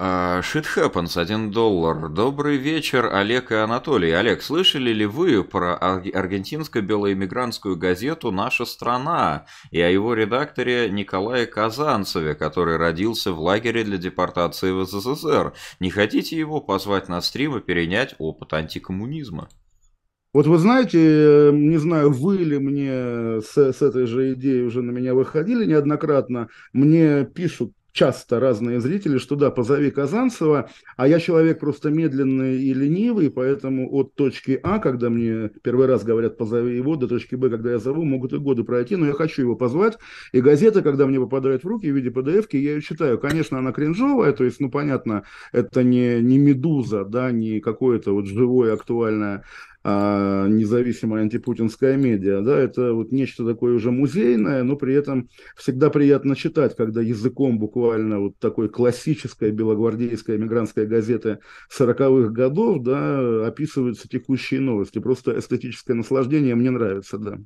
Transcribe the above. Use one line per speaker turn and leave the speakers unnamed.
А, shit happens, 1 доллар. Добрый вечер, Олег и Анатолий. Олег, слышали ли вы про аргентинско-белоэмигрантскую газету «Наша страна» и о его редакторе Николае Казанцеве, который родился в лагере для депортации в СССР? Не хотите его позвать на стрим и перенять опыт антикоммунизма?
Вот вы знаете, э, не знаю, вы ли мне с, с этой же идеей уже на меня выходили неоднократно, мне пишут часто разные зрители, что да, позови Казанцева, а я человек просто медленный и ленивый, поэтому от точки А, когда мне первый раз говорят позови его, до точки Б, когда я зову, могут и годы пройти, но я хочу его позвать. И газета, когда мне попадает в руки в виде pdf я ее читаю. Конечно, она кринжовая, то есть, ну, понятно, это не, не «Медуза», да, не какое-то вот живое, актуальное а, независимая антипутинская медиа, да, это вот нечто такое уже музейное, но при этом всегда приятно читать, когда языком буквально вот такой классической белогвардейской эмигрантской газеты 40-х годов, да, описываются текущие новости, просто эстетическое наслаждение мне нравится, да.